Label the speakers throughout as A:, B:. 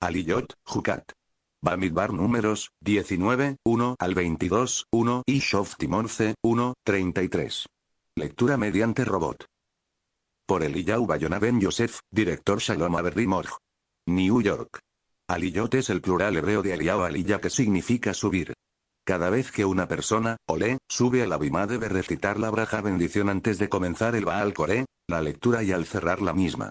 A: Aliyot, Jucat. Bamidbar números, 19, 1 al 22, 1 y Shoftim 11, 1, 33. Lectura mediante robot. Por Eliyahu Bayona Joseph, Yosef, director Shalom Morj, New York. Aliyot es el plural hebreo de Eliyahu Aliya que significa subir. Cada vez que una persona, Olé, sube al bima debe recitar la braja bendición antes de comenzar el Baal Coré, la lectura y al cerrar la misma.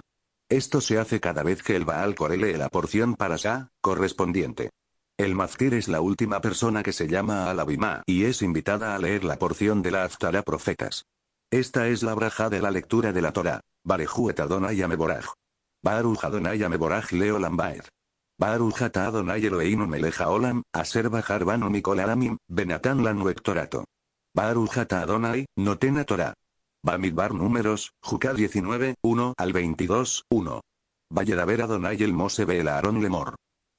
A: Esto se hace cada vez que el Baal lee la porción para Sa, correspondiente. El Maftir es la última persona que se llama al Abimá y es invitada a leer la porción de la Aftará Profetas. Esta es la braja de la lectura de la Torah. Barejuet Adonai Ameboraj. Baruj Adonai Ameboraj Leo Lambaer. Adonai Eloheinu Meleja Olam, Aser Bajar Mikol Benatan Lanu Ectorato Adonai, Notena Torah. Bamidbar números, Jucá 19, 1 al 22, 1. Valledaver Adonai el Mose el Aaron Lemor.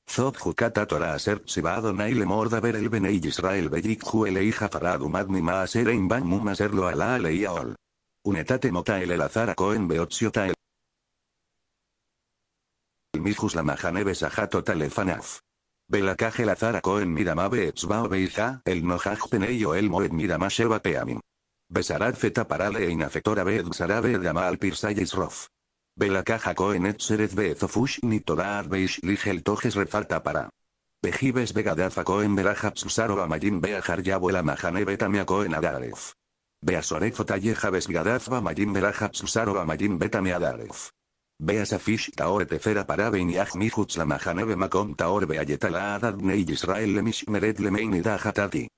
A: Zod Jukata Torah Aser Siba Adonai Lemor ver el Benei Israel Bejik Juelei Jafarad Umad Mima Aser Ein Aser Lo Alei Aol. Unetate Mota el Elazar Cohen Beotziota el. Mijus la Belakaj el Azar Cohen Miramabe Etzbao Beija, el Nojaj Peneyo el Moed Miramasheva Peamim. Besarad feta parale e inafectora ved sarabe al rof. Bela caja et seret bezofush ni todaad beish ligel tojes refalta para. Bejibes a coen belajapsusaro susaro amayin beajar yabuela majane betamia coen adaref. Beasorefo otalleja besgadazba mayin verajab susaro amayin betamia adaref. Beas afish fish para tefera parabe ni ajmijuts la be makom taor beayetala adad israel lemish meret lemein y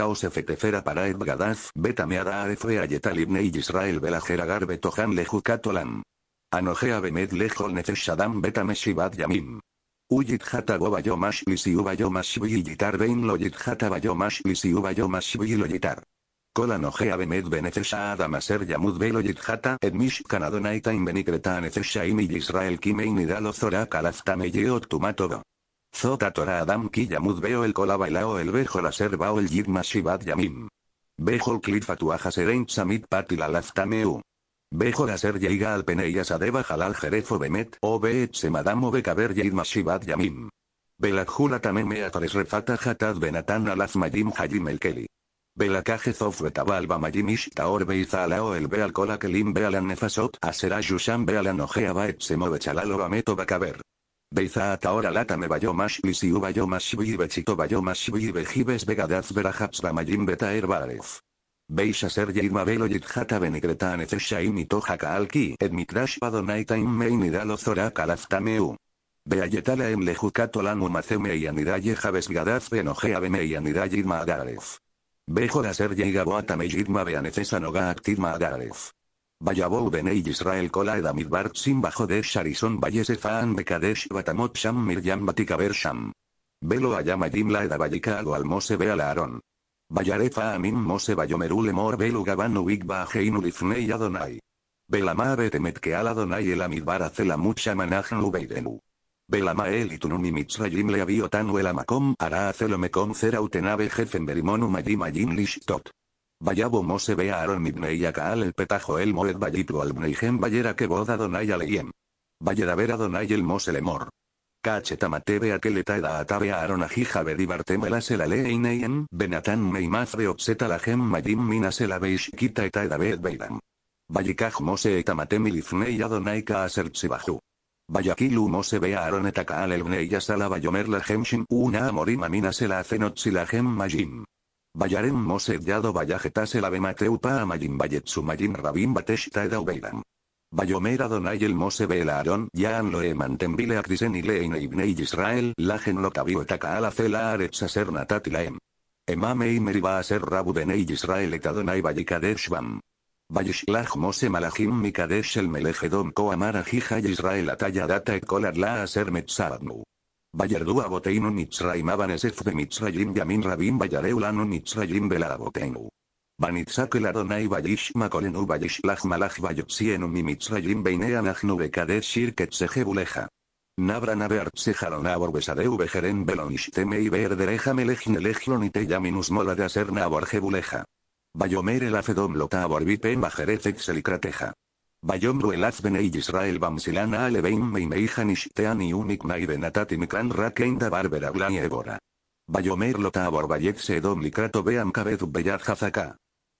A: aus efetefera para Edgadath, Gadaf betameada arefe Yetalibne y Israel belajeragar betohan lejukatolam. Anojea bemed lejol nefeshadam betameshibat yamim. Uyit hata goba yo mash lisi uba yo yitar vein lo hata ba mash lisi Kola bemed benefesha adamaser yamud belo yit hata et mish Israel kimein idalo yeot Zota Torah Adam Ki Yamud Veo el baila'o el Bejo la o el Yigma shibat Yamim. Bejo el Klit Fatuaja Seren Samit Pati la Laftameu. Bejo la Ser Yeiga al Peneyas Adeba Jalal Jerefo Bemet o Beet o Bekaber Yigma shibat Yamim. Belajula Tameme Refata Hatad Benatan Alaz Majim Hajim el Keli. Belakaje Zof Betabal Bamajim be'iza ala'o el Beal Kola Kelim Bealan Nefasot Asera Yusham Bealan Ojea Baet Semo Bechalalo Bameto Bekaber. Beiza ata ora lata me bayo mash si u bayo chito bayo mash bi jibes vega daz vera haps ba mayim beta er barez. Beisa ser yeid ma velo jata benigreta anez jaka alki ed mitrash pa donai ta in mei zora kalaz u. Bea yetala en lehu lan u mei jabez ben ojea be mei agarez. Bejo da ser yeid Vayabou Benei Israel Kola Edamidbar Sim De Sharison Faan Bekadesh Batamot Sham Miryam Batikaber Sham. Velo Ayamadim La Edabayika Alo Almose ala aron. Vayarefa Amim Mose Bayomerule Mor Belu Gabanu jainu lifnei Adonai. Belama Betemet Keal Adonai El Amidbar Acela Mucha Manajan Ubeidenu. Belama el itunumi mitzrayim le aviotanu el ara hara acelo mekom cera jefen berimonu ayim lishtot. Vayabo Mose ve a Aaron Akaal el petajo el moed vayito al bneijem vallera que boda donai aleiem. Vallera ver donai el Mose Cache Cachetamate a que letaeda atabe a Aaron ajija le el venatán benatan meimaz de obseta la gem madim minas el abeishkita etaeda beed beidam. Vallikaj Mose etamate milifnei adonai kaasertzibahu. Vayaquilu Mose ve a Aaron etakaal el bnei yasala vallomer la gem shin una amorima mina el la la gem majim. Bayarem mose Yado Bayajetase la Bemateupa Amayin Bayetsumayin Rabin Bateshta Eda Ubeilam. Bayomer Adonai el Mose yan Aaron Yaan Loe Mantembile Akrisen Ilein Ibnei Israel Lagen Lokabio etaka Aretz a Saser Natatilaem. Emame Imer meriba a ser Rabu Benei Israel et Adonai Bayikadesh Bam. Bayishlach Mose Malachim Mikadesh el Melejedom Koamara jija Yisrael atayadata Data et La Aser Metzabnu. Bayerdua Boteinu Mitzraymaban de Mitzrayim Yamin Rabin Bayareulan Mitzrayim Belabotenu. Banitzak el Adonai makolenu Kolenu lach Malach Bayotzienu mi Mitzrayim Beinean Achnu Bekadeshir Ketsejebuleja. Nabra Nabert abor Borbesadeu Bejeren belonish y Berdereja Melejin Elejion Mola de el Bajerez Bayom Ruelatz Benei Israel Bamsilan Alebeim Meimei janishteani ni Unik Naidenatatim Kran Rakein Barbera Glani Evora. Bayomer Lota Borbayet Sedom Likrato Beam Kabed beyad Hazaka.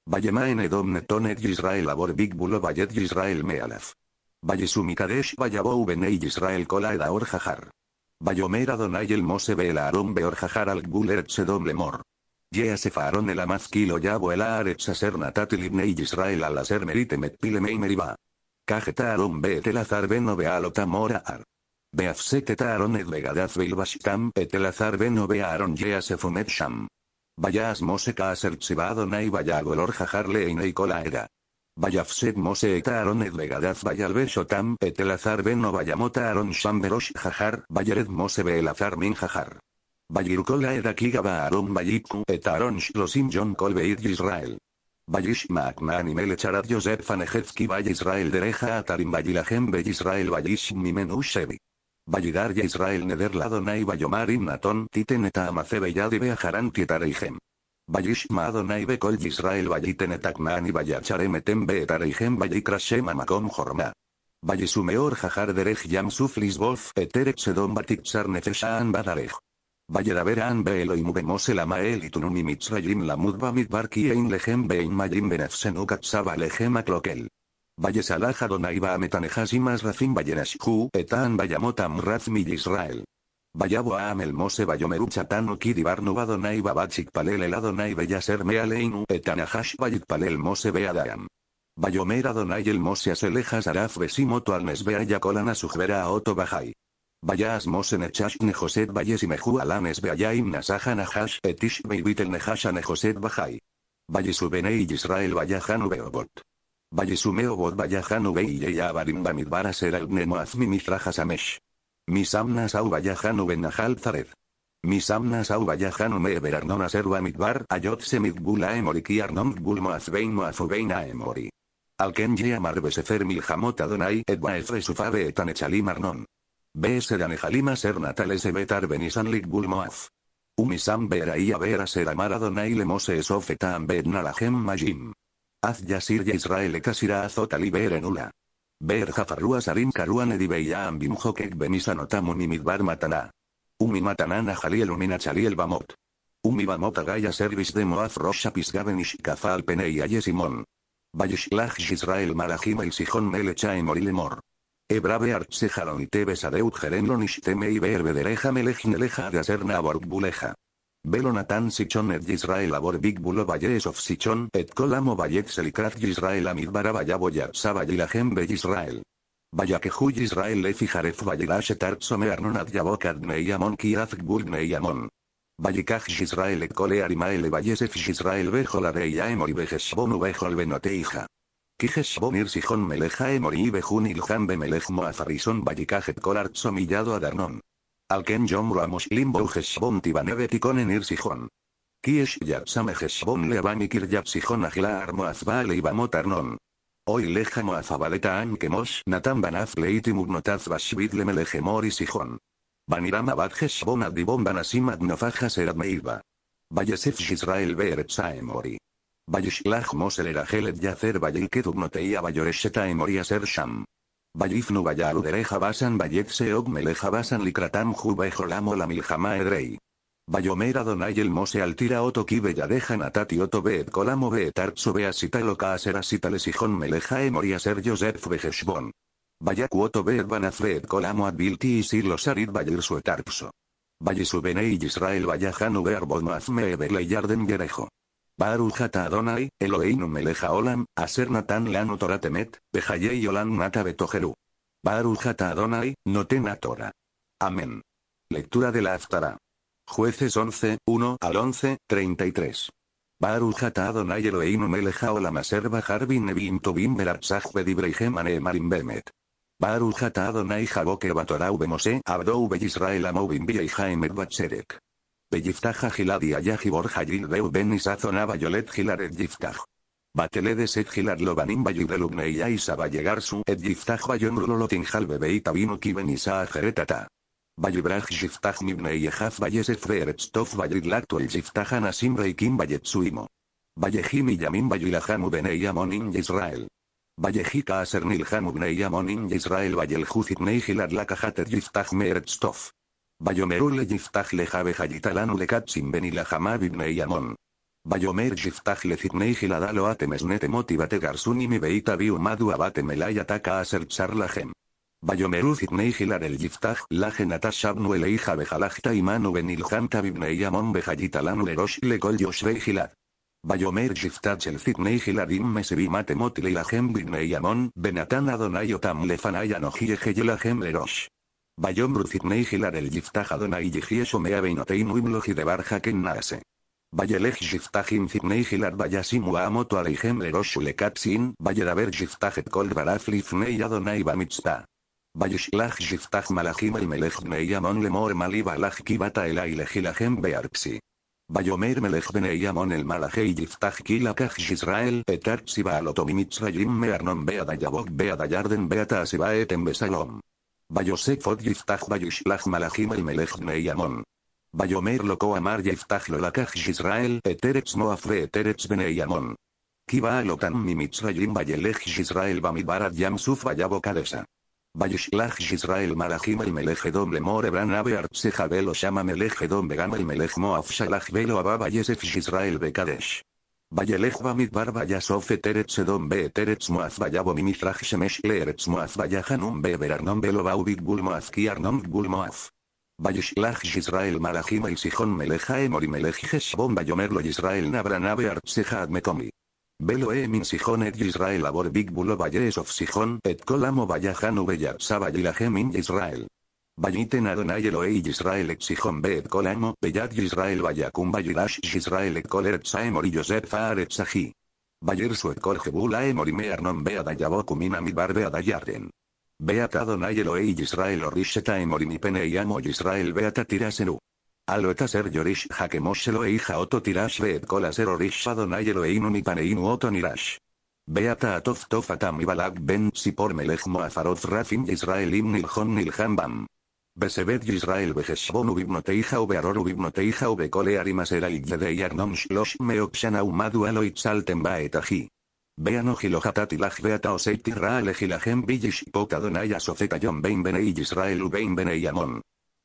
A: Bayema en Edom Netonet Israel Abor Big Bulo Bayet Israel Mealaf. Bayesumikadesh Kadesh Bayabou Benei Israel Kola Edaor Jajar. Bayomer Adonai el Mose Aaron Beor Jajar al se Sedom Lemor. Yea Sefaron el Amazkilo Yabo el Natatil Ibnei Israel al Aser Merite pilemei Cajetaron betelazar beno bealotamorar. Beafsetetaron et vegadaz bilbashtam etelazar beno se fumet sham. Vayas asertsibadonai vayagolor jajarle y neicolaera. Vayafset moseetaron et vegadaz vayalbeshotam etelazar beno vayamotaron sham berosh jajar vayered mose azar min jajar. Vayirkola era kigaba aron et etaron shlosim john kolbeit Israel. Bayish Maknani Melecharat Yosef Fanejevski Vay Israel Dereja Atarim Bayilahem Bey Israel Bayish Mimenushevi. Yisrael Israel Nederladonai Bayomarim Naton Titeneta Amace Beyadi Beajaran Tietareijem. Bayishma Adonai Bekol Israel Bayitenetaknani Bayacharemetem etarejem Bayikrashem Amakom Jorma. Bayisumeor jahar Derej Yam Suflis Bof Eterek Sedon Badarej. Vayedavera y y Mubemose la mael y mitzrayim la mudba kiein bein mayim benefsenu katsaba lehem y más Racim Etan Vayamotam razmi Israel. el Mose Bayomeru Chatanu Kidibarnu Adonai Babachik Palel el Adonai Bellaser Mealeinu Etanahash Vayit Palel Mose el Mose Aselejas Araf Besimoto almesbea yakolana sujvera Sujbera Oto Bajai. Vayas mosen echash nejoset valles y alanes nasaja etish beibitel nejasha nejoset bajai. Vallisubene benei Israel vayajan ubeobot. Vallisumeo meobot vayajan ube y yeyabarim bamidbara ne nemoazmi mi amesh. Misamna sau vayajan ube najal zared. Misam nasau vayajan ume arnon aseru bamidbar ayot bula aemoriki arnom bul moazbein moazubein aemori. Alken ye amar besefer jamota adonai et baefre sufabe etan echalim arnon. BS Danejalima ser natales e betar benisan moaf. Umisam beraía vera ser amar Adonai lemose majim. Az yasir ya Israel kasira azotali be'erenula. Ber jafarrua sarim karuan edibeya ambim jokek benisan otamun matana. Umi matanana bamot. Umi bamot agaya servis de moaf rosha pisgaben kafal penei ayesimon. Israel marajima el sijon melecha mor. Ebrave sejaron tevesadeut adeut ishteme y de hacer borbuleja. Belonatan Sichon et Israel abor big valles of Sichon et colamo vallex elikrat Israel amidbara vayaboya sabayilajem be Israel. Vaya que huy Israel le fijaref some somearnon ad yabokad meyamon Israel et cole valles Israel bejol areyaemor y Kiheshbonir Sijon Melejae Moribe Junil Jambe Melej Moafarison vallikajet Kolar Somillado Adarnon. Alken Yomro Amoslim Boujesbon Tibaneve Tikonen Ir sijón Kiesh Yapsame Heshbon Leabamikir Yapsihon Agla Armoazbale Ibamot Arnon. Hoy leja moazabaleta ankemos natan banaz leitim ugnotaz bashvid lemeleje moris sijón Baniram abad heshbon adibon banasim meiba eradmeiba. Vallesef Israel e mori. Vayishlach MOSEL era Helet Yacer Vayikedub Noteia Vayoresheta Emoria Sersham. Vayifnu Vayar Udereja Basan Seog Meleja Basan Likratam Juba Ejolamo la Edrei. Vayomer Mose Altira Otoki Belladeja Natati Oto Beet Colamo Beet Meleja Emoria Ser Joseph Beheshbon. oto Beet KOLAMO Colamo Advilti y Silo Sarit Vayir Suetarpso. Vayisubenei Israel Vayajanu Bearbon Afme Baruch ata Adonai, Eloheinu meleja olam, aser natan lanu toratemet, pejayei olam mata betojeru. Baruch ata Adonai, a Torah. Amén. Lectura de la Aftara. Jueces 11, 1 al 11, 33. Baruch ata Adonai Eloheinu meleja olam aser bajar bin nebim tobim Geman bedibreihem anemarim bemet. Baruch Adonai batorau bemose abdou veyisrael Israel amovim Yiftaja Gilad y Ayaji Borja Gildeu Ben y Yolet Gilar Yiftaj. Bateledes et Gilar Lobanim Bayudelubne y Vallegar su Yiftaj Bayon Rolotinjal bebey Vino Kiben Isa Jeretata. Bayibraj Jiftaj Mibne y Ejaf Vallesef Beeretstof el Jiftajan Asim Reikim Valletsuimo. Vallejim y Yamin Vallilajan Ubenei Amonim Israel. Vallejika Asernil Jan monin Amonim Israel Vallel Juzitnei Gilar Lakajatet Jiftaj le le le jabe hayitalanu le katsim ben ilahama ibnei yamon. Bayomer le zitnei dalo atemesnete motivate garsuni mi beita biu madu abate melay ataka la gem. Bayomeru zitnei gilar el la laje natashabnu elei jabe jalajta imanu ben ilhamta bibnei amon le erosh le kol yoshvei gilad. Bayomer jiftach el zitnei giladim mesevi mate motile benatana bibnei tam benatan adonai hi la le rosh. Bayom el Yiftah Adonai Yehie Shomea de Uiblog y ken Naase. Vayelej Yiftajim Zidnei Gilar amoto Uamoto Aleihem lekatsin Ulekatsin Vayedaber Yiftajet Kol Lifnei Adonai Bamitzta. Vayishlach Yiftach Malachim El Melech Lemor Mali Balach Kibata Elai Lejilahem Bearpsi. Vayomer Melech Bnei Amon El Malachei Yiftach israel Yisrael et Baalotomim Mitzrayim Mearnon Beadayabok Beadayarden Beata en Besalom. ויוסף עוד יפתח וישלח מלאכים אל מלך בני עמון. ויאמר לו כה אמר יפתח לו לקח ישראל את ארץ מואף ואת ארץ בני עמון. כי בעל אותם ממצרים וילך ישראל במדבר עד ים סוף ויבוא קדשה. וישלח ישראל מלאכים אל מלך אדום לאמור אברה נא בארצך ולא שמה מלך אדום וגם אל מלך מואף שלח ולא אבא ויסף ישראל בקדש. Vayelej mit Vayasov Eteretz Edom Be Eteretz Moaz Vayabo Mimizraj Shemesh Leeretz Moaz Vayahanum Be Berarnom Bul Moaz Kiarnom Bul Moaz. Israel Marajima y sijon Meleja Emori Melej Heshbon Vayomerlo Israel Nabranabe Artseja mekomi. Velo e min et Israel Abor Big Bulo Vayes of Sijon et Kolamo Vayahanu sabayilahemin Israel. Vayiten Adonai e Israel exijon beet kol amo peyad Israel vayakum vayidash Israel et kol saemor y Yosef faaret sahi. Vayer su et kol jebul y mearnon bead ayabokum inam Beat Adonai Israel YISRAEL aemor y mi pene y amo Israel beata tirasenu. Alo SER yorish HAKEMOSHELO e jaoto tirash beet kol aser orish Adonai Elohei nun PANEINU oto nirash. Beata atof tofatam y balak ben por melech moafaroz rafim Israelim niljon niljambam. Besebed Israel Bejeshbon Ubibnoteija Ubearor Ubibnoteija Ubecole Arimasera y nomsh Shlosh Meokshana Umadu Aloit Salten etaji. Vean ojilojatat y lajveata israel billish donaya sofeta yon bein benei israel u benei amon.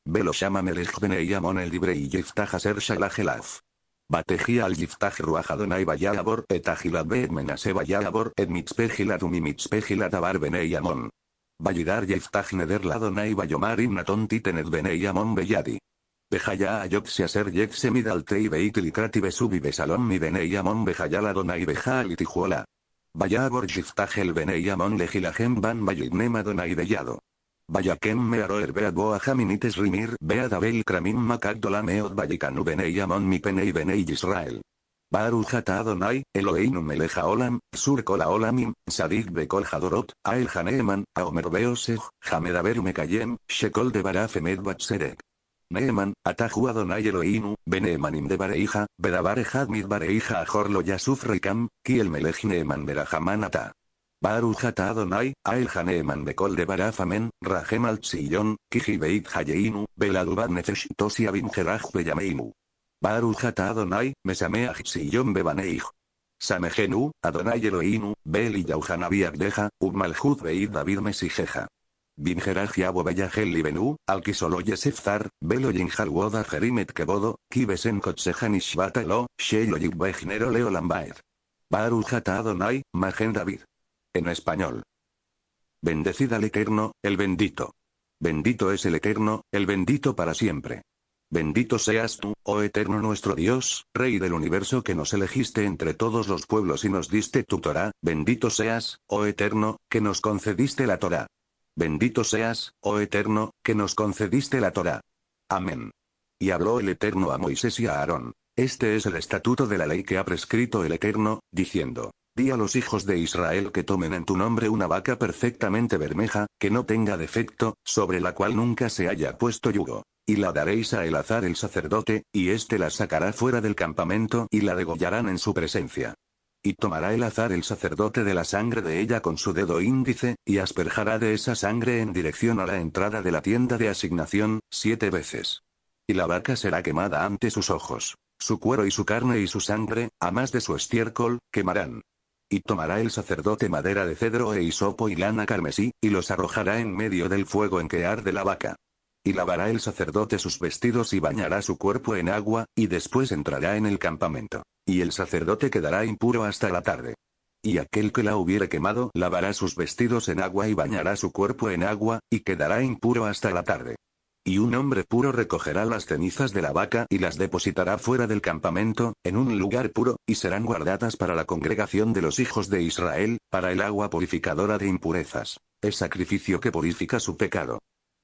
A: Velo shama melech benei Yamon el libre y yiftaj ser Bateji al yiftaj menase et benei Vallidar yeftaj Neder Ladonai VAYOMAR Imnaton TITENED Benei Amon Beyadi. Bejaya ayopsi Aser Yekse Midaltei beitilikrati Besubi Mi Benei Amon Bejaya Ladonai Beja Litijuola. Vaya Borjiftag el Benei Amon Legilajem Ban y Adonai Bellado. Vayakem Mearoer Bead Boa Jaminites Rimir Bead Abel Kramin MAKAK Meod VAYIKANU Benei Amon Mi Penei Benei Israel. Baruch Adonai, Eloheinu melech olam, sur olamim, sadik bekol hadorot, ael haneeman, aomer beoseg, hamedaber mekayem, shekol debarafemed emet batzerek. Neeman, Adonai Eloheinu, Benemanim de Bareija, Bareija Yasuf Kiel melej Neeman Berahaman Ata. Baruch Adonai, Ael Bekol de Barafamen, Rahem Kiji Beit Hayeinu, Beladubad Nefesh Tosia Beyameinu. Baruch Adonai, mesameach Sion bebaneich. Samejenu, Adonai Eloinu, Beli y Yauhanabi deja, Ubmalhut Beid David Mesijeja. Bimjeraj Yabo Beyajel Libenu, Alquisolo Yesefzar, Belo Woda Jerimet Kebodo, Kibesen Kotsejan shelo Lo, Yigbejnero Leo Lambaed. Baruch Adonai, Magen David. En español. Bendecida al Eterno, el bendito. Bendito es el Eterno, el bendito para siempre. Bendito seas tú, oh eterno nuestro Dios, Rey del universo que nos elegiste entre todos los pueblos y nos diste tu Torah, bendito seas, oh eterno, que nos concediste la Torah. Bendito seas, oh eterno, que nos concediste la Torah. Amén. Y habló el eterno a Moisés y a Aarón. Este es el estatuto de la ley que ha prescrito el eterno, diciendo, Di a los hijos de Israel que tomen en tu nombre una vaca perfectamente bermeja, que no tenga defecto, sobre la cual nunca se haya puesto yugo y la daréis a azar el sacerdote, y éste la sacará fuera del campamento y la degollarán en su presencia. Y tomará el azar el sacerdote de la sangre de ella con su dedo índice, y asperjará de esa sangre en dirección a la entrada de la tienda de asignación, siete veces. Y la vaca será quemada ante sus ojos. Su cuero y su carne y su sangre, a más de su estiércol, quemarán. Y tomará el sacerdote madera de cedro e hisopo y lana carmesí, y los arrojará en medio del fuego en que arde la vaca. Y lavará el sacerdote sus vestidos y bañará su cuerpo en agua, y después entrará en el campamento. Y el sacerdote quedará impuro hasta la tarde. Y aquel que la hubiere quemado lavará sus vestidos en agua y bañará su cuerpo en agua, y quedará impuro hasta la tarde. Y un hombre puro recogerá las cenizas de la vaca y las depositará fuera del campamento, en un lugar puro, y serán guardadas para la congregación de los hijos de Israel, para el agua purificadora de impurezas. Es sacrificio que purifica su pecado.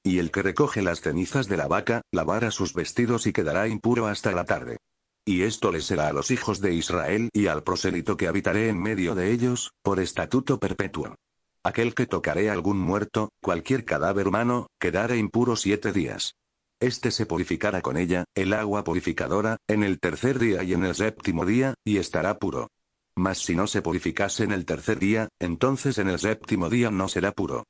A: Y el que recoge las cenizas de la vaca, lavará sus vestidos y quedará impuro hasta la tarde. Y esto le será a los hijos de Israel y al prosélito que habitaré en medio de ellos, por estatuto perpetuo. Aquel que tocaré algún muerto, cualquier cadáver humano, quedará impuro siete días. Este se purificará con ella, el agua purificadora, en el tercer día y en el séptimo día, y estará puro. Mas si no se purificase en el tercer día, entonces en el séptimo día no será puro.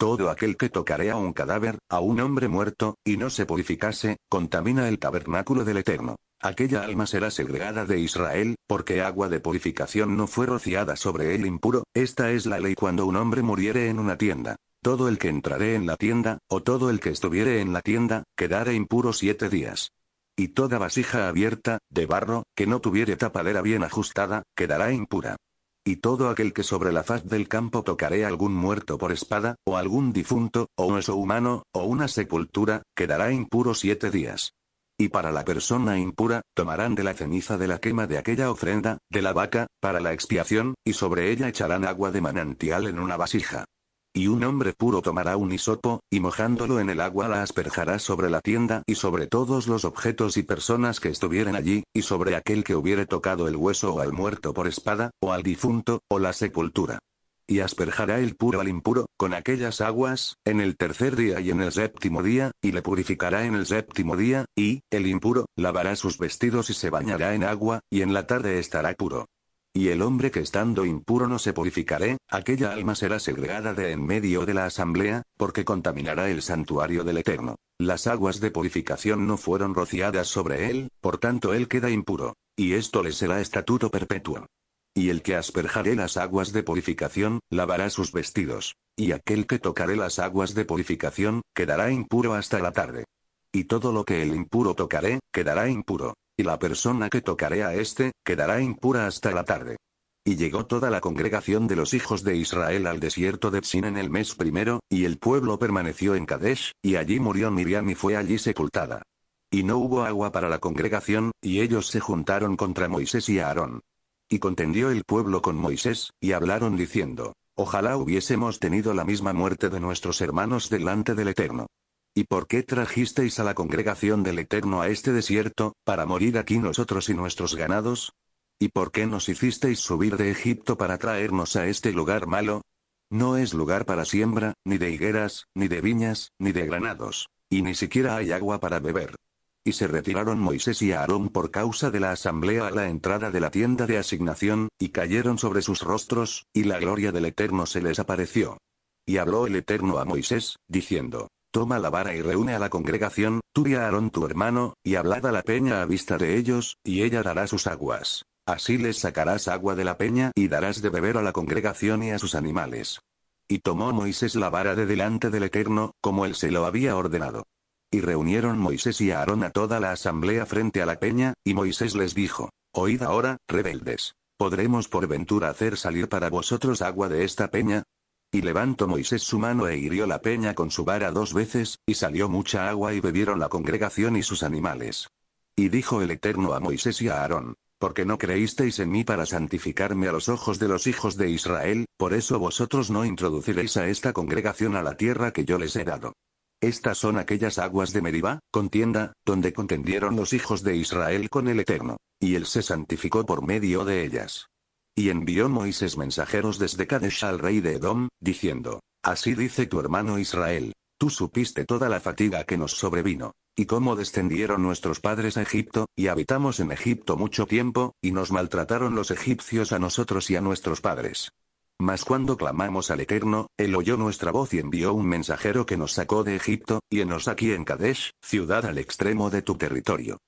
A: Todo aquel que tocare a un cadáver, a un hombre muerto, y no se purificase, contamina el tabernáculo del Eterno. Aquella alma será segregada de Israel, porque agua de purificación no fue rociada sobre él impuro, esta es la ley cuando un hombre muriere en una tienda. Todo el que entrare en la tienda, o todo el que estuviere en la tienda, quedará impuro siete días. Y toda vasija abierta, de barro, que no tuviere tapadera bien ajustada, quedará impura. Y todo aquel que sobre la faz del campo tocaré algún muerto por espada, o algún difunto, o un humano, o una sepultura, quedará impuro siete días. Y para la persona impura, tomarán de la ceniza de la quema de aquella ofrenda, de la vaca, para la expiación, y sobre ella echarán agua de manantial en una vasija. Y un hombre puro tomará un hisopo, y mojándolo en el agua la asperjará sobre la tienda y sobre todos los objetos y personas que estuvieran allí, y sobre aquel que hubiere tocado el hueso o al muerto por espada, o al difunto, o la sepultura. Y asperjará el puro al impuro, con aquellas aguas, en el tercer día y en el séptimo día, y le purificará en el séptimo día, y, el impuro, lavará sus vestidos y se bañará en agua, y en la tarde estará puro. Y el hombre que estando impuro no se purificaré, aquella alma será segregada de en medio de la asamblea, porque contaminará el santuario del Eterno. Las aguas de purificación no fueron rociadas sobre él, por tanto él queda impuro. Y esto le será estatuto perpetuo. Y el que asperjaré las aguas de purificación, lavará sus vestidos. Y aquel que tocaré las aguas de purificación, quedará impuro hasta la tarde. Y todo lo que el impuro tocaré, quedará impuro y la persona que tocaré a este, quedará impura hasta la tarde. Y llegó toda la congregación de los hijos de Israel al desierto de Sin en el mes primero, y el pueblo permaneció en Kadesh, y allí murió Miriam y fue allí sepultada. Y no hubo agua para la congregación, y ellos se juntaron contra Moisés y Aarón. Y contendió el pueblo con Moisés, y hablaron diciendo, Ojalá hubiésemos tenido la misma muerte de nuestros hermanos delante del Eterno. ¿Y por qué trajisteis a la congregación del Eterno a este desierto, para morir aquí nosotros y nuestros ganados? ¿Y por qué nos hicisteis subir de Egipto para traernos a este lugar malo? No es lugar para siembra, ni de higueras, ni de viñas, ni de granados, y ni siquiera hay agua para beber. Y se retiraron Moisés y Aarón por causa de la asamblea a la entrada de la tienda de asignación, y cayeron sobre sus rostros, y la gloria del Eterno se les apareció. Y habló el Eterno a Moisés, diciendo, Toma la vara y reúne a la congregación, tú y a Aarón tu hermano, y hablad a la peña a vista de ellos, y ella dará sus aguas. Así les sacarás agua de la peña y darás de beber a la congregación y a sus animales. Y tomó Moisés la vara de delante del Eterno, como él se lo había ordenado. Y reunieron Moisés y Aarón a toda la asamblea frente a la peña, y Moisés les dijo, Oíd ahora, rebeldes. ¿Podremos por ventura hacer salir para vosotros agua de esta peña? Y levantó Moisés su mano e hirió la peña con su vara dos veces, y salió mucha agua y bebieron la congregación y sus animales. Y dijo el Eterno a Moisés y a Aarón, porque no creísteis en mí para santificarme a los ojos de los hijos de Israel, por eso vosotros no introduciréis a esta congregación a la tierra que yo les he dado. Estas son aquellas aguas de Meribá, contienda, donde contendieron los hijos de Israel con el Eterno. Y él se santificó por medio de ellas. Y envió Moisés mensajeros desde Kadesh al rey de Edom, diciendo, Así dice tu hermano Israel, Tú supiste toda la fatiga que nos sobrevino, y cómo descendieron nuestros padres a Egipto, y habitamos en Egipto mucho tiempo, y nos maltrataron los egipcios a nosotros y a nuestros padres. Mas cuando clamamos al Eterno, Él oyó nuestra voz y envió un mensajero que nos sacó de Egipto, y enos aquí en Kadesh, ciudad al extremo de tu territorio.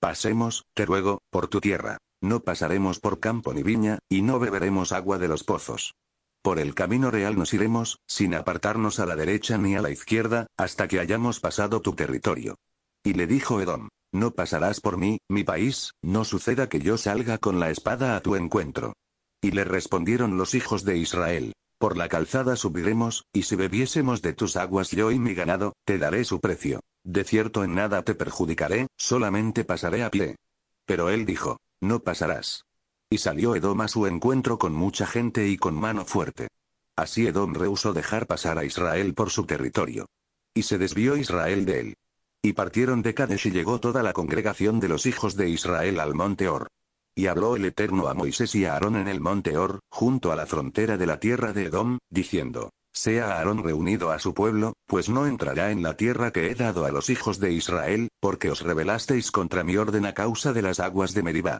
A: Pasemos, te ruego, por tu tierra. No pasaremos por campo ni viña, y no beberemos agua de los pozos. Por el camino real nos iremos, sin apartarnos a la derecha ni a la izquierda, hasta que hayamos pasado tu territorio. Y le dijo Edom, no pasarás por mí, mi país, no suceda que yo salga con la espada a tu encuentro. Y le respondieron los hijos de Israel, por la calzada subiremos, y si bebiésemos de tus aguas yo y mi ganado, te daré su precio. De cierto en nada te perjudicaré, solamente pasaré a pie. Pero él dijo, no pasarás. Y salió Edom a su encuentro con mucha gente y con mano fuerte. Así Edom rehusó dejar pasar a Israel por su territorio. Y se desvió Israel de él. Y partieron de Kadesh y llegó toda la congregación de los hijos de Israel al monte Or. Y habló el Eterno a Moisés y a Aarón en el monte Or, junto a la frontera de la tierra de Edom, diciendo, Sea Aarón reunido a su pueblo, pues no entrará en la tierra que he dado a los hijos de Israel, porque os rebelasteis contra mi orden a causa de las aguas de Meribá.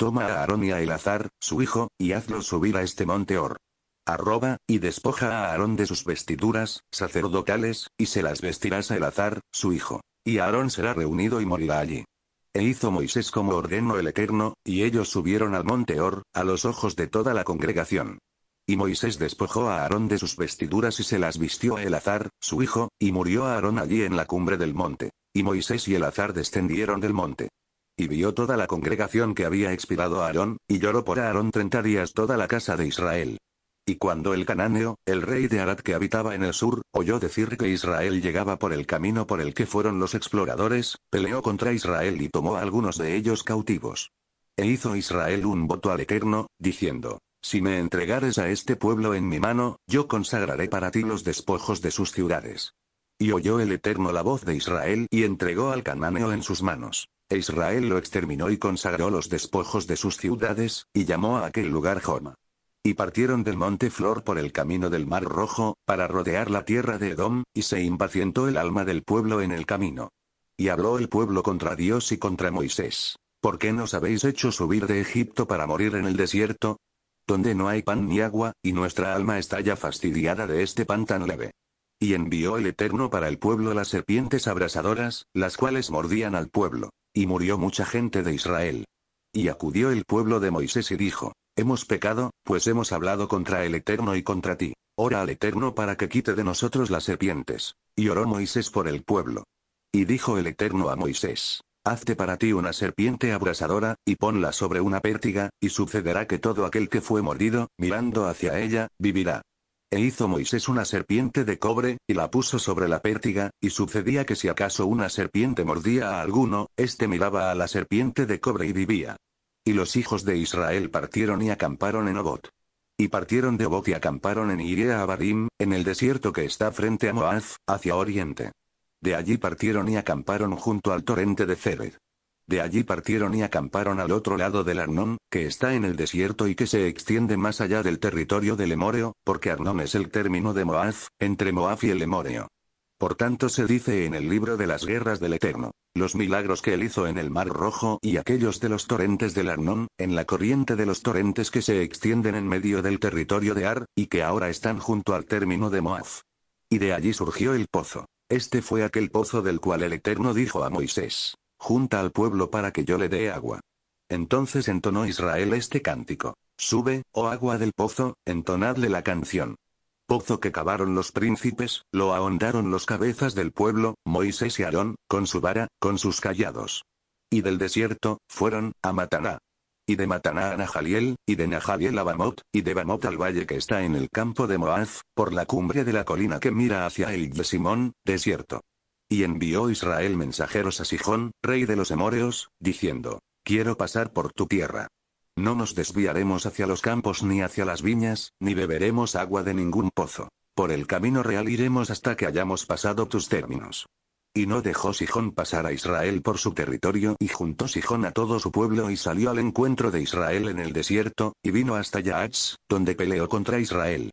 A: Toma a Aarón y a Elazar, su hijo, y hazlo subir a este monte Or. Arroba, y despoja a Aarón de sus vestiduras, sacerdotales, y se las vestirás a Elazar, su hijo. Y Aarón será reunido y morirá allí. E hizo Moisés como ordenó el Eterno, y ellos subieron al monte Or, a los ojos de toda la congregación. Y Moisés despojó a Aarón de sus vestiduras y se las vistió a Elazar, su hijo, y murió Aarón allí en la cumbre del monte. Y Moisés y Elazar descendieron del monte y vio toda la congregación que había expirado a Aarón, y lloró por Aarón treinta días toda la casa de Israel. Y cuando el cananeo, el rey de Arad que habitaba en el sur, oyó decir que Israel llegaba por el camino por el que fueron los exploradores, peleó contra Israel y tomó a algunos de ellos cautivos. E hizo Israel un voto al Eterno, diciendo, Si me entregares a este pueblo en mi mano, yo consagraré para ti los despojos de sus ciudades. Y oyó el Eterno la voz de Israel y entregó al cananeo en sus manos e Israel lo exterminó y consagró los despojos de sus ciudades, y llamó a aquel lugar Joma. Y partieron del monte Flor por el camino del Mar Rojo, para rodear la tierra de Edom, y se impacientó el alma del pueblo en el camino. Y habló el pueblo contra Dios y contra Moisés. ¿Por qué nos habéis hecho subir de Egipto para morir en el desierto? Donde no hay pan ni agua, y nuestra alma está ya fastidiada de este pan tan leve. Y envió el Eterno para el pueblo las serpientes abrasadoras, las cuales mordían al pueblo. Y murió mucha gente de Israel. Y acudió el pueblo de Moisés y dijo, Hemos pecado, pues hemos hablado contra el Eterno y contra ti. Ora al Eterno para que quite de nosotros las serpientes. Y oró Moisés por el pueblo. Y dijo el Eterno a Moisés, Hazte para ti una serpiente abrasadora, y ponla sobre una pértiga, y sucederá que todo aquel que fue mordido, mirando hacia ella, vivirá. E hizo Moisés una serpiente de cobre, y la puso sobre la pértiga, y sucedía que si acaso una serpiente mordía a alguno, éste miraba a la serpiente de cobre y vivía. Y los hijos de Israel partieron y acamparon en Obot. Y partieron de Obot y acamparon en Iria Abarim, en el desierto que está frente a Moab, hacia oriente. De allí partieron y acamparon junto al torrente de Cered. De allí partieron y acamparon al otro lado del Arnón, que está en el desierto y que se extiende más allá del territorio del Emoreo, porque Arnón es el término de Moaz, entre Moab y el Emoreo. Por tanto se dice en el libro de las guerras del Eterno, los milagros que él hizo en el Mar Rojo y aquellos de los torrentes del Arnón, en la corriente de los torrentes que se extienden en medio del territorio de Ar, y que ahora están junto al término de Moaz. Y de allí surgió el pozo. Este fue aquel pozo del cual el Eterno dijo a Moisés, Junta al pueblo para que yo le dé agua. Entonces entonó Israel este cántico. Sube, oh agua del pozo, entonadle la canción. Pozo que cavaron los príncipes, lo ahondaron los cabezas del pueblo, Moisés y Aarón, con su vara, con sus callados. Y del desierto, fueron, a Mataná. Y de Mataná a Nahaliel, y de Nahaliel a Bamot, y de Bamot al valle que está en el campo de Moaz, por la cumbre de la colina que mira hacia el Simón, desierto. Y envió Israel mensajeros a Sijón, rey de los Emoreos, diciendo, Quiero pasar por tu tierra. No nos desviaremos hacia los campos ni hacia las viñas, ni beberemos agua de ningún pozo. Por el camino real iremos hasta que hayamos pasado tus términos. Y no dejó Sijón pasar a Israel por su territorio, y juntó Sijón a todo su pueblo y salió al encuentro de Israel en el desierto, y vino hasta Yaatz, donde peleó contra Israel.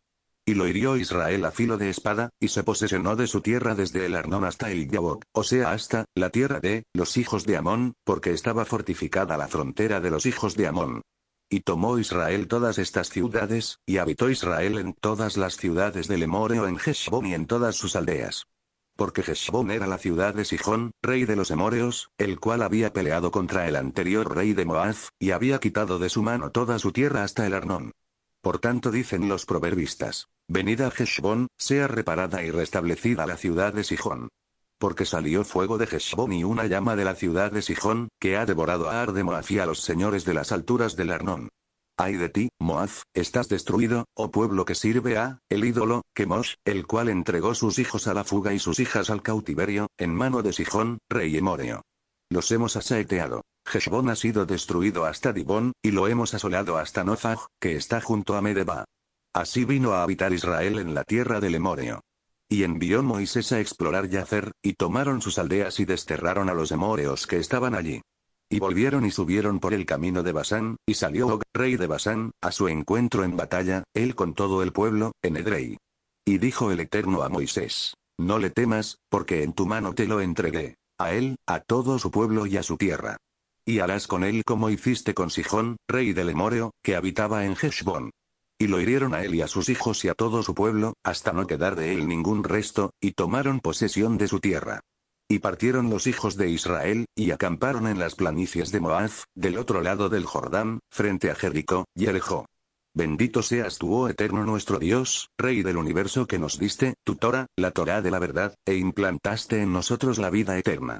A: Y lo hirió Israel a filo de espada, y se posesionó de su tierra desde el Arnón hasta el Yabok, o sea hasta, la tierra de, los hijos de Amón, porque estaba fortificada la frontera de los hijos de Amón. Y tomó Israel todas estas ciudades, y habitó Israel en todas las ciudades del Emoreo en Heshbon y en todas sus aldeas. Porque Heshbon era la ciudad de Sijón, rey de los Emoreos, el cual había peleado contra el anterior rey de Moab, y había quitado de su mano toda su tierra hasta el Arnón. Por tanto dicen los proverbistas, venida a Heshbon, sea reparada y restablecida la ciudad de Sijón. Porque salió fuego de Heshbon y una llama de la ciudad de Sijón, que ha devorado a Ar y a los señores de las alturas del Arnón. Ay de ti, Moaf, estás destruido, oh pueblo que sirve a, el ídolo, Kemosh, el cual entregó sus hijos a la fuga y sus hijas al cautiverio, en mano de Sijón, rey emoreo. Los hemos asaeteado. Heshbon ha sido destruido hasta Dibón, y lo hemos asolado hasta Nofaj, que está junto a Medeba. Así vino a habitar Israel en la tierra del Emoreo. Y envió Moisés a explorar Yacer, y tomaron sus aldeas y desterraron a los emoreos que estaban allí. Y volvieron y subieron por el camino de Basán, y salió Og, rey de Basán, a su encuentro en batalla, él con todo el pueblo, en Edrei. Y dijo el Eterno a Moisés, No le temas, porque en tu mano te lo entregué, a él, a todo su pueblo y a su tierra y harás con él como hiciste con Sijón, rey del Emoreo, que habitaba en Heshbon. Y lo hirieron a él y a sus hijos y a todo su pueblo, hasta no quedar de él ningún resto, y tomaron posesión de su tierra. Y partieron los hijos de Israel, y acamparon en las planicies de Moaz, del otro lado del Jordán, frente a Jericó, Erejó. Bendito seas tú, oh eterno nuestro Dios, Rey del universo que nos diste, tu Torah, la Torah de la verdad, e implantaste en nosotros la vida eterna.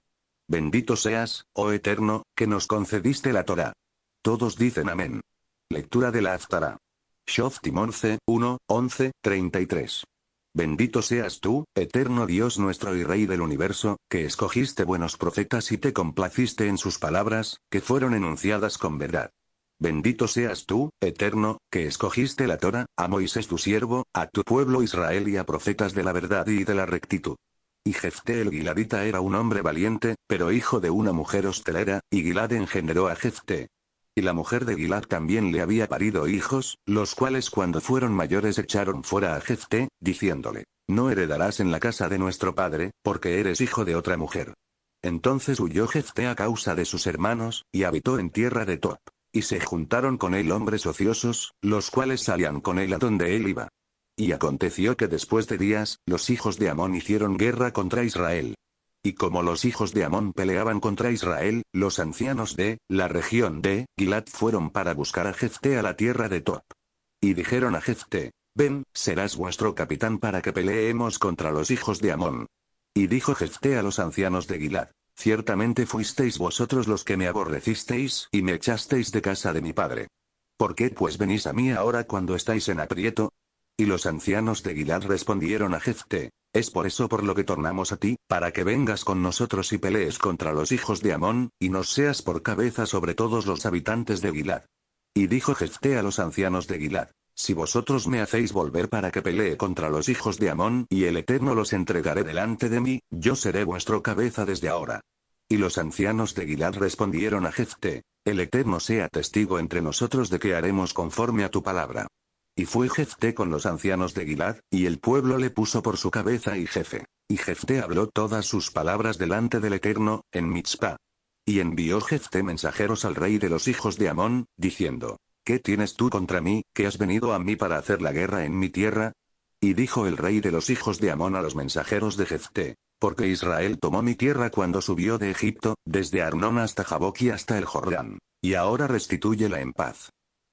A: Bendito seas, oh Eterno, que nos concediste la Torah. Todos dicen amén. Lectura de la Aftara. Shoftim 11, 1, 11, 33. Bendito seas tú, eterno Dios nuestro y Rey del universo, que escogiste buenos profetas y te complaciste en sus palabras, que fueron enunciadas con verdad. Bendito seas tú, eterno, que escogiste la Torah, a Moisés tu siervo, a tu pueblo Israel y a profetas de la verdad y de la rectitud. Y Jefte el Giladita era un hombre valiente, pero hijo de una mujer hostelera, y Gilad engendró a Jefte. Y la mujer de Gilad también le había parido hijos, los cuales cuando fueron mayores echaron fuera a Jefte, diciéndole, no heredarás en la casa de nuestro padre, porque eres hijo de otra mujer. Entonces huyó Jefte a causa de sus hermanos, y habitó en tierra de Top. Y se juntaron con él hombres ociosos, los cuales salían con él a donde él iba. Y aconteció que después de días, los hijos de Amón hicieron guerra contra Israel. Y como los hijos de Amón peleaban contra Israel, los ancianos de, la región de, Gilad fueron para buscar a Jefte a la tierra de Top. Y dijeron a Jefte, ven, serás vuestro capitán para que peleemos contra los hijos de Amón. Y dijo Jefte a los ancianos de Gilad, ciertamente fuisteis vosotros los que me aborrecisteis y me echasteis de casa de mi padre. ¿Por qué pues venís a mí ahora cuando estáis en aprieto? Y los ancianos de Gilad respondieron a Jefte, es por eso por lo que tornamos a ti, para que vengas con nosotros y pelees contra los hijos de Amón, y nos seas por cabeza sobre todos los habitantes de Gilad. Y dijo Jefte a los ancianos de Gilad, si vosotros me hacéis volver para que pelee contra los hijos de Amón y el Eterno los entregaré delante de mí, yo seré vuestro cabeza desde ahora. Y los ancianos de Gilad respondieron a Jefte, el Eterno sea testigo entre nosotros de que haremos conforme a tu palabra. Y fue Jefté con los ancianos de Gilad, y el pueblo le puso por su cabeza y jefe. Y Jefté habló todas sus palabras delante del Eterno, en Mitzpah. Y envió Jefté mensajeros al rey de los hijos de Amón, diciendo, ¿Qué tienes tú contra mí, que has venido a mí para hacer la guerra en mi tierra? Y dijo el rey de los hijos de Amón a los mensajeros de Jefté, porque Israel tomó mi tierra cuando subió de Egipto, desde Arnón hasta Jaboc y hasta el Jordán, y ahora restitúyela en paz.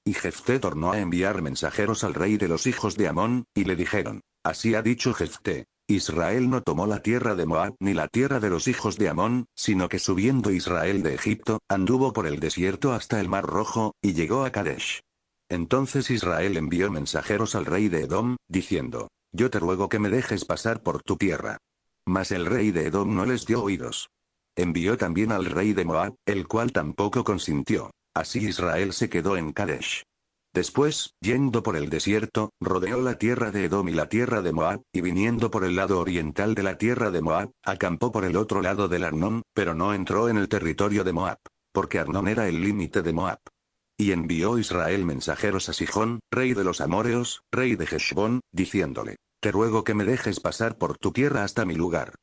A: Y Jefté tornó a enviar mensajeros al rey de los hijos de Amón, y le dijeron, así ha dicho Jefté, Israel no tomó la tierra de Moab ni la tierra de los hijos de Amón, sino que subiendo Israel de Egipto, anduvo por el desierto hasta el mar rojo, y llegó a Kadesh. Entonces Israel envió mensajeros al rey de Edom, diciendo, yo te ruego que me dejes pasar por tu tierra. Mas el rey de Edom no les dio oídos. Envió también al rey de Moab, el cual tampoco consintió. Así Israel se quedó en Kadesh. Después, yendo por el desierto, rodeó la tierra de Edom y la tierra de Moab, y viniendo por el lado oriental de la tierra de Moab, acampó por el otro lado del Arnón, pero no entró en el territorio de Moab, porque Arnón era el límite de Moab. Y envió Israel mensajeros a Sijón, rey de los amoreos, rey de Heshbón, diciéndole, Te ruego que me dejes pasar por tu tierra hasta mi lugar.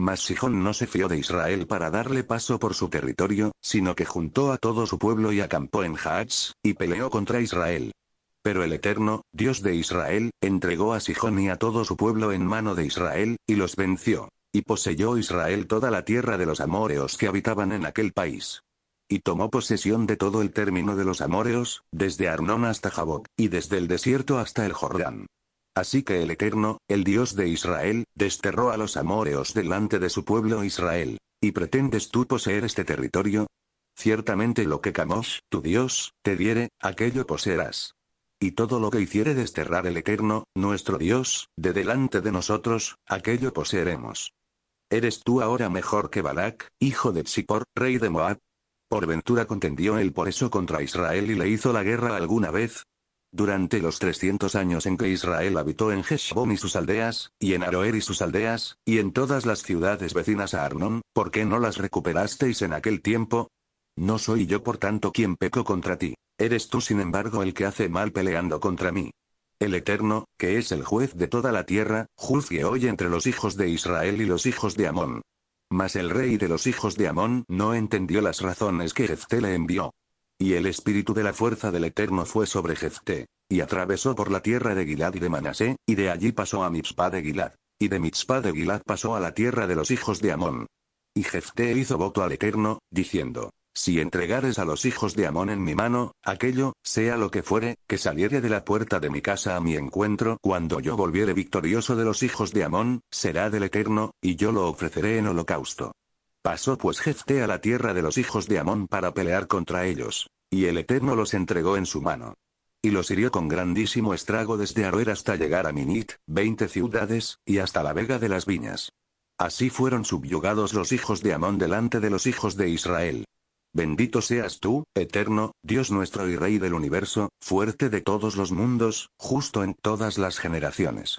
A: Mas Sihón no se fió de Israel para darle paso por su territorio, sino que juntó a todo su pueblo y acampó en Haatz, y peleó contra Israel. Pero el Eterno, Dios de Israel, entregó a Sihón y a todo su pueblo en mano de Israel, y los venció. Y poseyó Israel toda la tierra de los amoreos que habitaban en aquel país. Y tomó posesión de todo el término de los amoreos, desde Arnón hasta Jaboc, y desde el desierto hasta el Jordán. Así que el Eterno, el Dios de Israel, desterró a los amóreos delante de su pueblo Israel. ¿Y pretendes tú poseer este territorio? Ciertamente lo que camos tu Dios, te diere, aquello poseerás. Y todo lo que hiciere desterrar el Eterno, nuestro Dios, de delante de nosotros, aquello poseeremos. ¿Eres tú ahora mejor que Balak, hijo de Tzipor, rey de Moab? Por ventura contendió él por eso contra Israel y le hizo la guerra alguna vez, durante los 300 años en que Israel habitó en Heshbon y sus aldeas, y en Aroer y sus aldeas, y en todas las ciudades vecinas a Arnón, ¿por qué no las recuperasteis en aquel tiempo? No soy yo por tanto quien peco contra ti. Eres tú sin embargo el que hace mal peleando contra mí. El Eterno, que es el juez de toda la tierra, juzgue hoy entre los hijos de Israel y los hijos de Amón. Mas el rey de los hijos de Amón no entendió las razones que Jefté le envió. Y el espíritu de la fuerza del Eterno fue sobre Jefté, y atravesó por la tierra de Gilad y de Manasé, y de allí pasó a Mitzpah de Gilad, y de Mitzpah de Gilad pasó a la tierra de los hijos de Amón. Y Jefté hizo voto al Eterno, diciendo, si entregares a los hijos de Amón en mi mano, aquello, sea lo que fuere, que saliere de la puerta de mi casa a mi encuentro, cuando yo volviere victorioso de los hijos de Amón, será del Eterno, y yo lo ofreceré en holocausto. Pasó pues Jefté a la tierra de los hijos de Amón para pelear contra ellos. Y el Eterno los entregó en su mano. Y los hirió con grandísimo estrago desde Aroer hasta llegar a Minit, veinte ciudades, y hasta la vega de las viñas. Así fueron subyugados los hijos de Amón delante de los hijos de Israel. Bendito seas tú, eterno, Dios nuestro y Rey del universo, fuerte de todos los mundos, justo en todas las generaciones.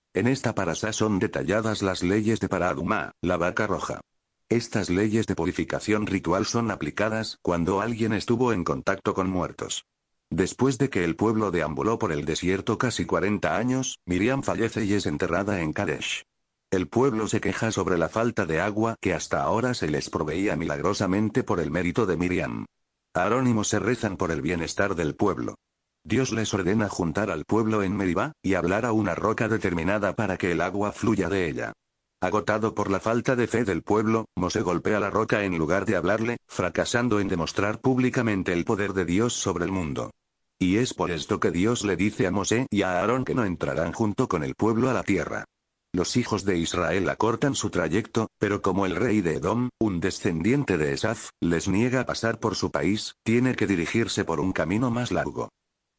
A: En esta parasá son detalladas las leyes de Paraduma, la vaca roja. Estas leyes de purificación ritual son aplicadas cuando alguien estuvo en contacto con muertos. Después de que el pueblo deambuló por el desierto casi 40 años, Miriam fallece y es enterrada en Kadesh. El pueblo se queja sobre la falta de agua que hasta ahora se les proveía milagrosamente por el mérito de Miriam. Arónimos se rezan por el bienestar del pueblo. Dios les ordena juntar al pueblo en Meribá, y hablar a una roca determinada para que el agua fluya de ella. Agotado por la falta de fe del pueblo, Mosé golpea la roca en lugar de hablarle, fracasando en demostrar públicamente el poder de Dios sobre el mundo. Y es por esto que Dios le dice a Mosé y a Aarón que no entrarán junto con el pueblo a la tierra. Los hijos de Israel acortan su trayecto, pero como el rey de Edom, un descendiente de Esaf, les niega pasar por su país, tiene que dirigirse por un camino más largo.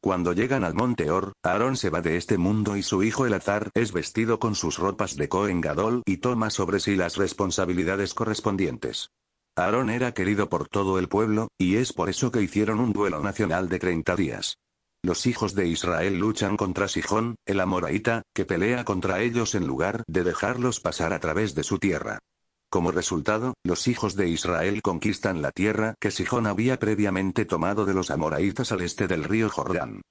A: Cuando llegan al monte Or, Aarón se va de este mundo y su hijo el azar es vestido con sus ropas de Cohen Gadol y toma sobre sí las responsabilidades correspondientes. Aarón era querido por todo el pueblo, y es por eso que hicieron un duelo nacional de 30 días. Los hijos de Israel luchan contra Sijón, el amoraita, que pelea contra ellos en lugar de dejarlos pasar a través de su tierra. Como resultado, los hijos de Israel conquistan la tierra que Sijón había previamente tomado de los amoraitas al este del río Jordán.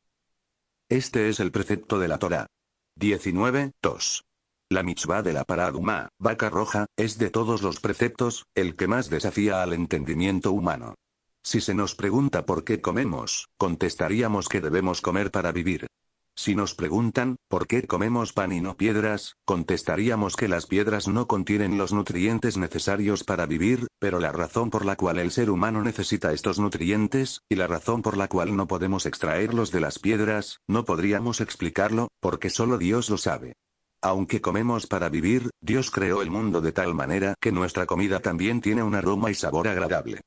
A: Este es el precepto de la Torah. 19. 2. La mitzvah de la paraduma, vaca roja, es de todos los preceptos, el que más desafía al entendimiento humano. Si se nos pregunta por qué comemos, contestaríamos que debemos comer para vivir. Si nos preguntan, ¿por qué comemos pan y no piedras?, contestaríamos que las piedras no contienen los nutrientes necesarios para vivir, pero la razón por la cual el ser humano necesita estos nutrientes, y la razón por la cual no podemos extraerlos de las piedras, no podríamos explicarlo, porque solo Dios lo sabe. Aunque comemos para vivir, Dios creó el mundo de tal manera que nuestra comida también tiene un aroma y sabor agradable.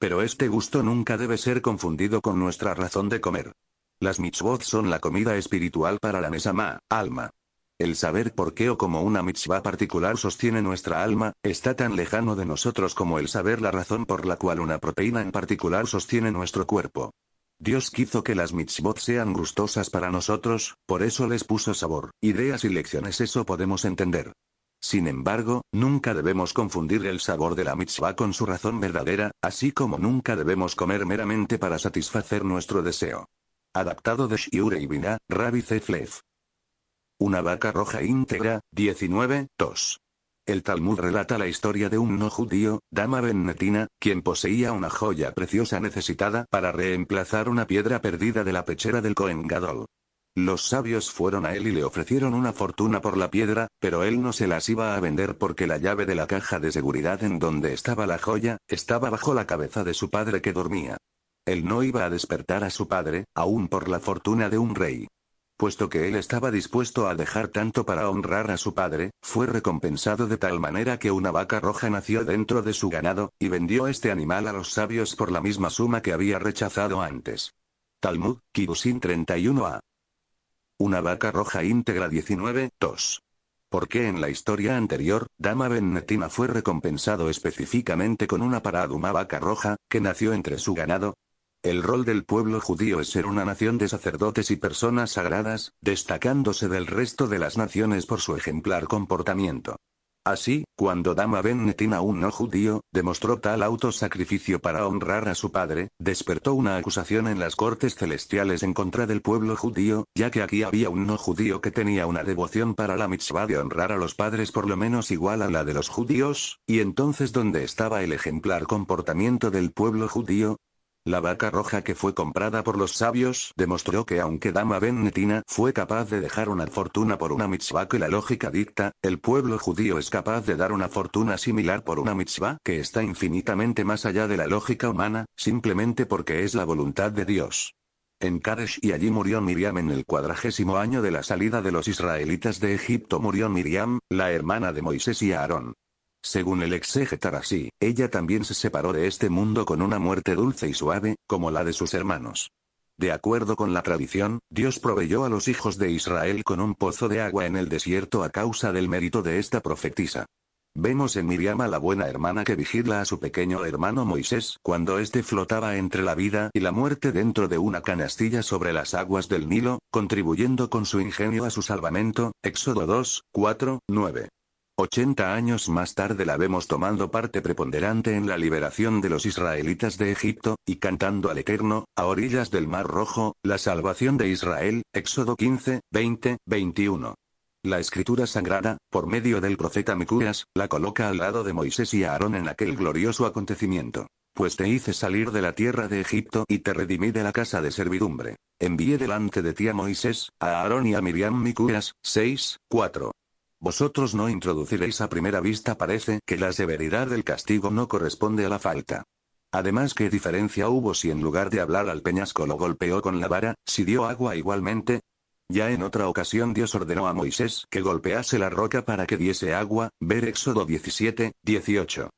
A: Pero este gusto nunca debe ser confundido con nuestra razón de comer. Las mitzvot son la comida espiritual para la nesama, alma. El saber por qué o cómo una mitzvah particular sostiene nuestra alma, está tan lejano de nosotros como el saber la razón por la cual una proteína en particular sostiene nuestro cuerpo. Dios quiso que las mitzvot sean gustosas para nosotros, por eso les puso sabor, ideas y lecciones, eso podemos entender. Sin embargo, nunca debemos confundir el sabor de la mitzvah con su razón verdadera, así como nunca debemos comer meramente para satisfacer nuestro deseo. Adaptado de Shiure Binah Rabi Zeflef. Una vaca roja íntegra, 19, El Talmud relata la historia de un no judío, Dama Bennetina, quien poseía una joya preciosa necesitada para reemplazar una piedra perdida de la pechera del Kohen Gadol. Los sabios fueron a él y le ofrecieron una fortuna por la piedra, pero él no se las iba a vender porque la llave de la caja de seguridad en donde estaba la joya, estaba bajo la cabeza de su padre que dormía. Él no iba a despertar a su padre, aún por la fortuna de un rey. Puesto que él estaba dispuesto a dejar tanto para honrar a su padre, fue recompensado de tal manera que una vaca roja nació dentro de su ganado, y vendió este animal a los sabios por la misma suma que había rechazado antes. Talmud, Kibusin 31a. Una vaca roja íntegra 19, 2. ¿Por en la historia anterior, Dama Bennetina fue recompensado específicamente con una paraduma vaca roja, que nació entre su ganado? El rol del pueblo judío es ser una nación de sacerdotes y personas sagradas, destacándose del resto de las naciones por su ejemplar comportamiento. Así, cuando Dama Ben Netina un no judío, demostró tal autosacrificio para honrar a su padre, despertó una acusación en las cortes celestiales en contra del pueblo judío, ya que aquí había un no judío que tenía una devoción para la mitzvah de honrar a los padres por lo menos igual a la de los judíos, y entonces donde estaba el ejemplar comportamiento del pueblo judío, la vaca roja que fue comprada por los sabios demostró que aunque Dama Benetina fue capaz de dejar una fortuna por una mitzvah que la lógica dicta, el pueblo judío es capaz de dar una fortuna similar por una mitzvah que está infinitamente más allá de la lógica humana, simplemente porque es la voluntad de Dios en Kadesh y allí murió Miriam en el cuadragésimo año de la salida de los israelitas de Egipto murió Miriam, la hermana de Moisés y Aarón. Según el exégeta así, ella también se separó de este mundo con una muerte dulce y suave, como la de sus hermanos. De acuerdo con la tradición, Dios proveyó a los hijos de Israel con un pozo de agua en el desierto a causa del mérito de esta profetisa. Vemos en Miriam a la buena hermana que vigila a su pequeño hermano Moisés cuando éste flotaba entre la vida y la muerte dentro de una canastilla sobre las aguas del Nilo, contribuyendo con su ingenio a su salvamento, Éxodo 2, 4, 9. 80 años más tarde la vemos tomando parte preponderante en la liberación de los israelitas de Egipto, y cantando al Eterno, a orillas del Mar Rojo, la salvación de Israel, Éxodo 15, 20, 21. La escritura sagrada, por medio del profeta Micuras, la coloca al lado de Moisés y Aarón en aquel glorioso acontecimiento. Pues te hice salir de la tierra de Egipto y te redimí de la casa de servidumbre. Envié delante de ti a Moisés, a Aarón y a Miriam Micuras, 6, 4. Vosotros no introduciréis a primera vista parece que la severidad del castigo no corresponde a la falta. Además, ¿qué diferencia hubo si en lugar de hablar al peñasco lo golpeó con la vara, si dio agua igualmente? Ya en otra ocasión Dios ordenó a Moisés que golpease la roca para que diese agua, ver Éxodo 17, 18.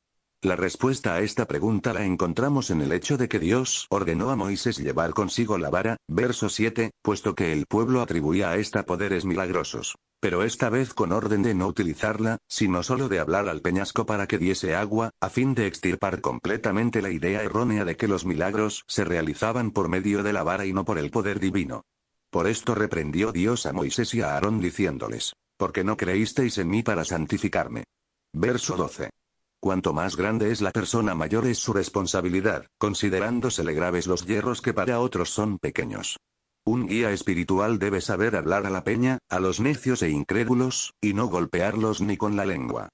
A: La respuesta a esta pregunta la encontramos en el hecho de que Dios ordenó a Moisés llevar consigo la vara, verso 7, puesto que el pueblo atribuía a esta poderes milagrosos pero esta vez con orden de no utilizarla, sino solo de hablar al peñasco para que diese agua, a fin de extirpar completamente la idea errónea de que los milagros se realizaban por medio de la vara y no por el poder divino. Por esto reprendió Dios a Moisés y a Aarón diciéndoles, qué no creísteis en mí para santificarme. Verso 12. Cuanto más grande es la persona mayor es su responsabilidad, considerándosele graves los hierros que para otros son pequeños. Un guía espiritual debe saber hablar a la peña, a los necios e incrédulos, y no golpearlos ni con la lengua.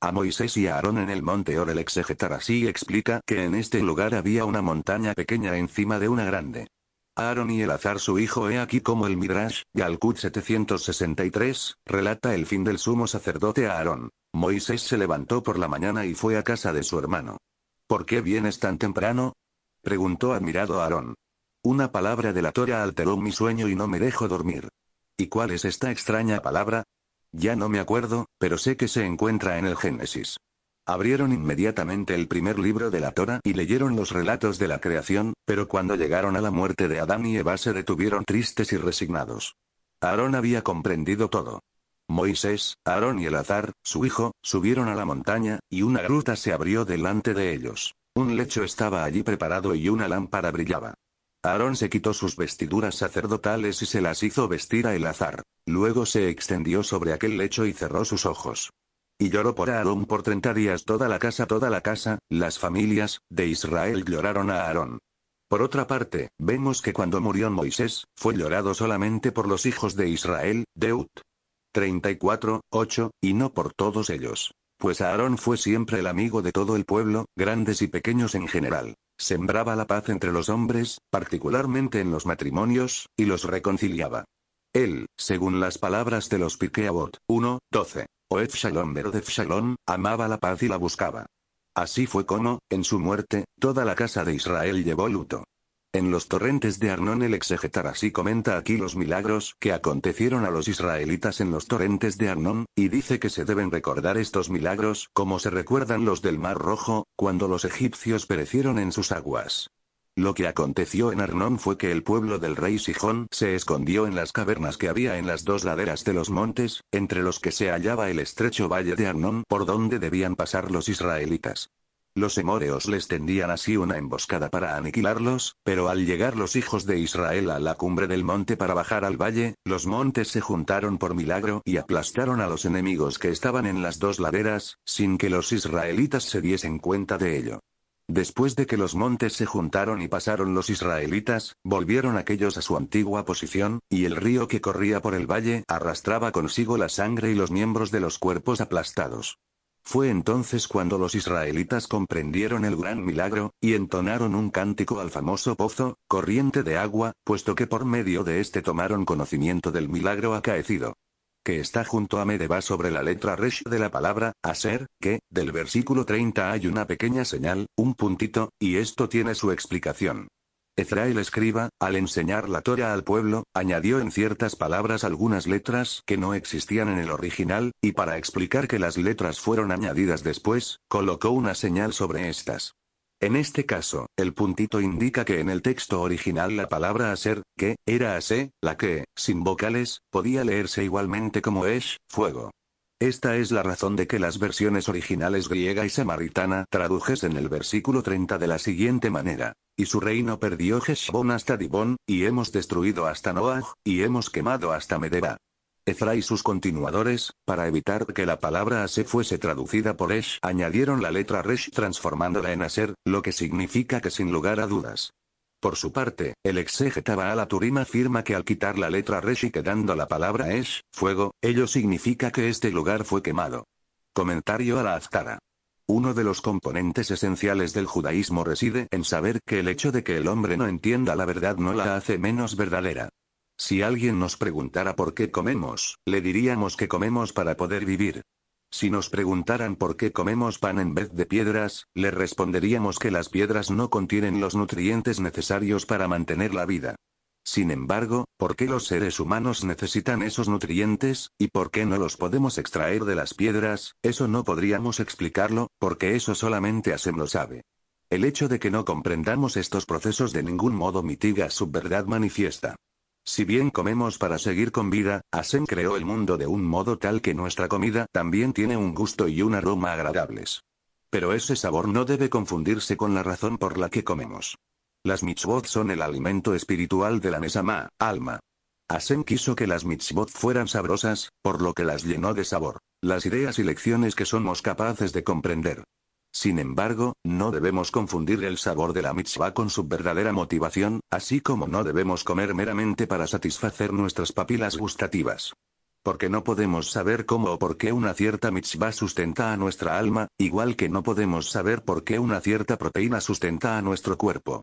A: A Moisés y a Aarón en el monte Or el exegetar así explica que en este lugar había una montaña pequeña encima de una grande. Aarón y el azar su hijo he aquí como el Midrash, Yalkut 763, relata el fin del sumo sacerdote a Aarón. Moisés se levantó por la mañana y fue a casa de su hermano. ¿Por qué vienes tan temprano? preguntó admirado Aarón. Una palabra de la Torah alteró mi sueño y no me dejó dormir. ¿Y cuál es esta extraña palabra? Ya no me acuerdo, pero sé que se encuentra en el Génesis. Abrieron inmediatamente el primer libro de la Torah y leyeron los relatos de la creación, pero cuando llegaron a la muerte de Adán y Eva se detuvieron tristes y resignados. Aarón había comprendido todo. Moisés, Aarón y Elazar, su hijo, subieron a la montaña, y una gruta se abrió delante de ellos. Un lecho estaba allí preparado y una lámpara brillaba. Aarón se quitó sus vestiduras sacerdotales y se las hizo vestir a azar. Luego se extendió sobre aquel lecho y cerró sus ojos. Y lloró por Aarón por treinta días toda la casa, toda la casa, las familias de Israel lloraron a Aarón. Por otra parte, vemos que cuando murió Moisés, fue llorado solamente por los hijos de Israel, Deut. 34, 8, y no por todos ellos. Pues Aarón fue siempre el amigo de todo el pueblo, grandes y pequeños en general. Sembraba la paz entre los hombres, particularmente en los matrimonios, y los reconciliaba. Él, según las palabras de los piqueabot, 1, 12, O Shalom amaba la paz y la buscaba. Así fue como, en su muerte, toda la casa de Israel llevó luto. En los torrentes de Arnón el exegetar así comenta aquí los milagros que acontecieron a los israelitas en los torrentes de Arnón, y dice que se deben recordar estos milagros como se recuerdan los del Mar Rojo, cuando los egipcios perecieron en sus aguas. Lo que aconteció en Arnón fue que el pueblo del rey Sijón se escondió en las cavernas que había en las dos laderas de los montes, entre los que se hallaba el estrecho valle de Arnón por donde debían pasar los israelitas. Los emoreos les tendían así una emboscada para aniquilarlos, pero al llegar los hijos de Israel a la cumbre del monte para bajar al valle, los montes se juntaron por milagro y aplastaron a los enemigos que estaban en las dos laderas, sin que los israelitas se diesen cuenta de ello. Después de que los montes se juntaron y pasaron los israelitas, volvieron aquellos a su antigua posición, y el río que corría por el valle arrastraba consigo la sangre y los miembros de los cuerpos aplastados. Fue entonces cuando los israelitas comprendieron el gran milagro, y entonaron un cántico al famoso pozo, corriente de agua, puesto que por medio de este tomaron conocimiento del milagro acaecido. Que está junto a Medeba sobre la letra Resh de la palabra, a ser, que, del versículo 30 hay una pequeña señal, un puntito, y esto tiene su explicación. Ezra el escriba, al enseñar la Torah al pueblo, añadió en ciertas palabras algunas letras que no existían en el original, y para explicar que las letras fueron añadidas después, colocó una señal sobre estas. En este caso, el puntito indica que en el texto original la palabra hacer, que, era ase, la que, sin vocales, podía leerse igualmente como esh, fuego. Esta es la razón de que las versiones originales griega y samaritana tradujesen el versículo 30 de la siguiente manera. Y su reino perdió Heshbon hasta Dibón, y hemos destruido hasta Noah, y hemos quemado hasta Medeba. Efra y sus continuadores, para evitar que la palabra ase fuese traducida por Esh, añadieron la letra Resh transformándola en Aser, lo que significa que sin lugar a dudas, por su parte, el exégeta Baal Turim afirma que al quitar la letra Resh y quedando la palabra Es, fuego, ello significa que este lugar fue quemado. Comentario a la Aftara. Uno de los componentes esenciales del judaísmo reside en saber que el hecho de que el hombre no entienda la verdad no la hace menos verdadera. Si alguien nos preguntara por qué comemos, le diríamos que comemos para poder vivir. Si nos preguntaran por qué comemos pan en vez de piedras, le responderíamos que las piedras no contienen los nutrientes necesarios para mantener la vida. Sin embargo, ¿por qué los seres humanos necesitan esos nutrientes, y por qué no los podemos extraer de las piedras? Eso no podríamos explicarlo, porque eso solamente Asem lo sabe. El hecho de que no comprendamos estos procesos de ningún modo mitiga su verdad manifiesta. Si bien comemos para seguir con vida, Asen creó el mundo de un modo tal que nuestra comida también tiene un gusto y un aroma agradables. Pero ese sabor no debe confundirse con la razón por la que comemos. Las mitzvot son el alimento espiritual de la Ma, alma. Asen quiso que las mitzvot fueran sabrosas, por lo que las llenó de sabor, las ideas y lecciones que somos capaces de comprender. Sin embargo, no debemos confundir el sabor de la mitzvah con su verdadera motivación, así como no debemos comer meramente para satisfacer nuestras papilas gustativas. Porque no podemos saber cómo o por qué una cierta mitzvah sustenta a nuestra alma, igual que no podemos saber por qué una cierta proteína sustenta a nuestro cuerpo.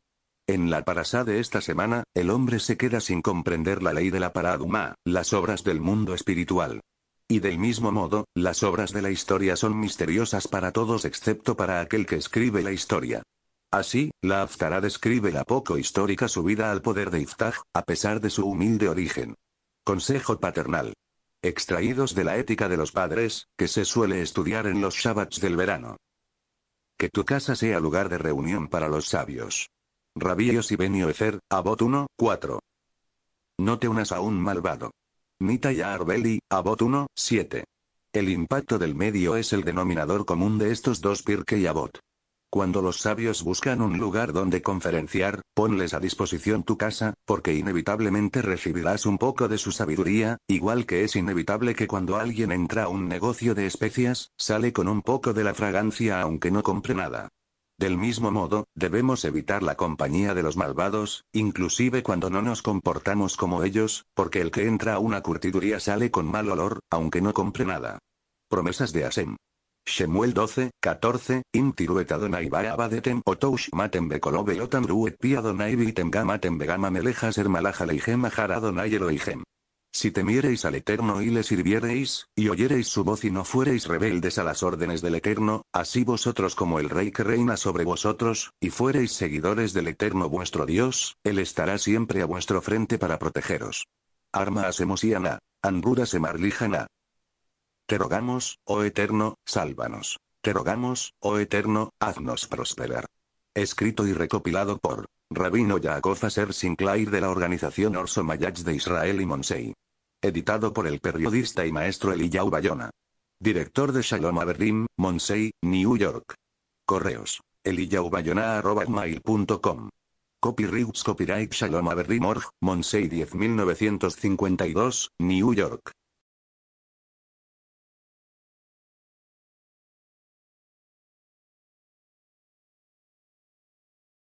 A: En la parasá de esta semana, el hombre se queda sin comprender la ley de la paraduma, las obras del mundo espiritual. Y del mismo modo, las obras de la historia son misteriosas para todos excepto para aquel que escribe la historia. Así, la Haftarah describe la poco histórica subida al poder de Iftaj, a pesar de su humilde origen. Consejo paternal. Extraídos de la ética de los padres, que se suele estudiar en los Shabbats del verano. Que tu casa sea lugar de reunión para los sabios. Rabíos y Benio Ezer, Abot 1, 4. No te unas a un malvado. Nita y Arbeli, Abot 1, 7. El impacto del medio es el denominador común de estos dos Pirke y Abot. Cuando los sabios buscan un lugar donde conferenciar, ponles a disposición tu casa, porque inevitablemente recibirás un poco de su sabiduría, igual que es inevitable que cuando alguien entra a un negocio de especias, sale con un poco de la fragancia aunque no compre nada. Del mismo modo, debemos evitar la compañía de los malvados, inclusive cuando no nos comportamos como ellos, porque el que entra a una curtiduría sale con mal olor, aunque no compre nada. Promesas de Asem. Shemuel 12, 14, Intiruet Adonai Ba'abadetem otoush matem bekolobe otam ruet pi Adonai vitem gamatem begama melejas Ermalaja leijem ajar Adonai si temiereis al Eterno y le sirviereis, y oyereis su voz y no fuereis rebeldes a las órdenes del Eterno, así vosotros como el Rey que reina sobre vosotros, y fuereis seguidores del Eterno vuestro Dios, Él estará siempre a vuestro frente para protegeros. Arma asemosiana, anrura semarlijana. Te rogamos, oh Eterno, sálvanos. Te rogamos, oh Eterno, haznos prosperar. Escrito y recopilado por Rabino Yaakov Aser Sinclair de la organización Orso Mayach de Israel y Monsei. Editado por el periodista y maestro Eliyahu Bayona. Director de Shalom Averrim, Monsey, New York. Correos. eliyaubayona.com. Copyrights Copyright Shalom Averrim Org, Monsey 10952, New York.